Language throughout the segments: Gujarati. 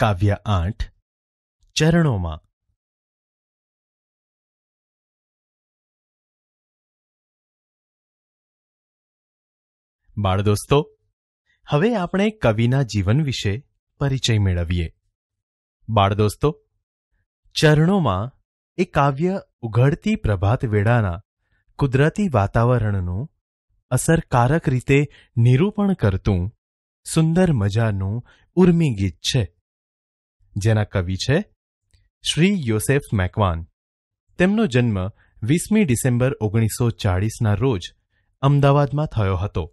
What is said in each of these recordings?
કાવ્ય આઠ ચરણોમાં બાળ દોસ્તો હવે આપણે કવિના જીવન વિશે પરિચય મેળવીએ બાળ દોસ્તો ચરણોમાં એ કાવ્ય ઉઘડતી પ્રભાત વેળાના કુદરતી વાતાવરણનું અસરકારક રીતે નિરૂપણ કરતું સુંદર મજાનું ઉર્મી ગીત છે જેના કવિ છે શ્રી યોસેફ મેકવાન તેમનો જન્મ વીસમી ડિસેમ્બર ઓગણીસો ચાળીસના રોજ અમદાવાદમાં થયો હતો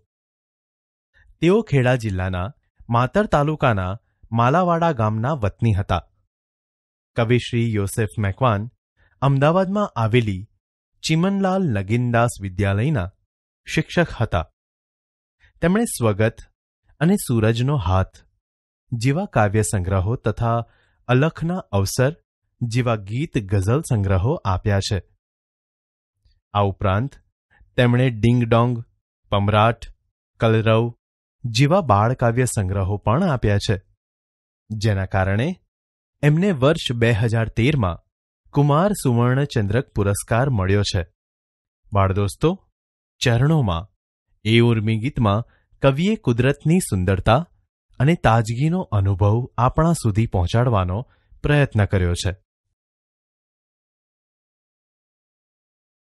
તેઓ ખેડા જિલ્લાના માતર તાલુકાના માલાવાડા ગામના વતની હતા કવિ શ્રી યોસેફ મેકવાન અમદાવાદમાં આવેલી ચિમનલાલ નગીનદાસ વિદ્યાલયના શિક્ષક હતા તેમણે સ્વગત અને સૂરજનો હાથ જેવા કાવ્ય સંગ્રહો તથા અલખના અવસર જેવા ગીત ગઝલ સંગ્રહો આપ્યા છે આ ઉપરાંત તેમણે ડિંગડોંગ પમરાટ કલરવ જેવા બાળકાવ્ય સંગ્રહો પણ આપ્યા છે જેના કારણે એમને વર્ષ બે હજાર તેરમાં કુમાર સુવર્ણચંદ્રક પુરસ્કાર મળ્યો છે બાળદોસ્તો ચરણોમાં એ ઉર્મી ગીતમાં કવિએ કુદરતની સુંદરતા અને તાજગીનો અનુભવ આપણા સુધી પહોંચાડવાનો પ્રયત્ન કર્યો છે